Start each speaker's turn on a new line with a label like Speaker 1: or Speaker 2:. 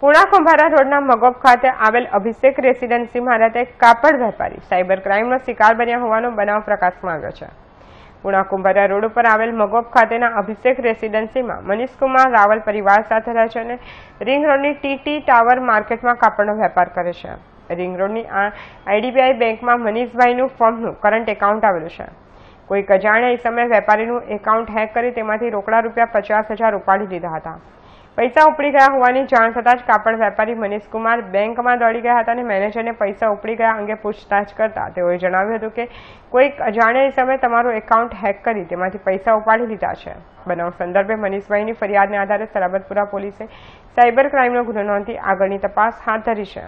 Speaker 1: પુણા ખંભારા રોડના મગોબ ખાતે આવેલ અભિષેક રેસીડન્સીમાં રહેતા એક કાપડ વેપારી સાયબર ક્રાઇમનો શિકાર બન્યા હોવાનો બનાવ પ્રકાશમાં આવ્યો છે પુણા કુંભારા રોડ ઉપર આવેલ મગોબ ખાતેના અભિષેક રેસીડન્સીમાં મનીષકુમાર રાવલ પરિવાર સાથે રહે છે અને રિંગ રોડની ટીટી ટાવર માર્કેટમાં કાપડનો વેપાર કરે છે રિંગ રોડની આઈડીબીઆઈ બેંકમાં મનીષભાઈનું ફોર્મનું કરંટ એકાઉન્ટ આવેલું છે કોઈક અજાણ્યા સમયે વેપારીનું એકાઉન્ટ હેક કરી તેમાંથી રોકડા રૂપિયા પચાસ હજાર ઉપાડી લીધા હતા પૈસા ઉપડી ગયા હોવાની જાણ થતાં જ કાપડ વેપારી મનીષકુમાર બેંકમાં દોડી ગયા હતા અને મેનેજરને પૈસા ઉપડી ગયા અંગે પૂછતાછ કરતા તેઓએ જણાવ્યું હતું કે કોઈક અજાણ્યા સમયે તમારું એકાઉન્ટ હેક કરી તેમાંથી પૈસા ઉપાડી લીધા છે બનાવ સંદર્ભે મનીષભાઈની ફરિયાદને આધારે સલાબતપુરા પોલીસે સાયબર ક્રાઇમનો ગુનો નોંધી આગળની તપાસ હાથ ધરી છે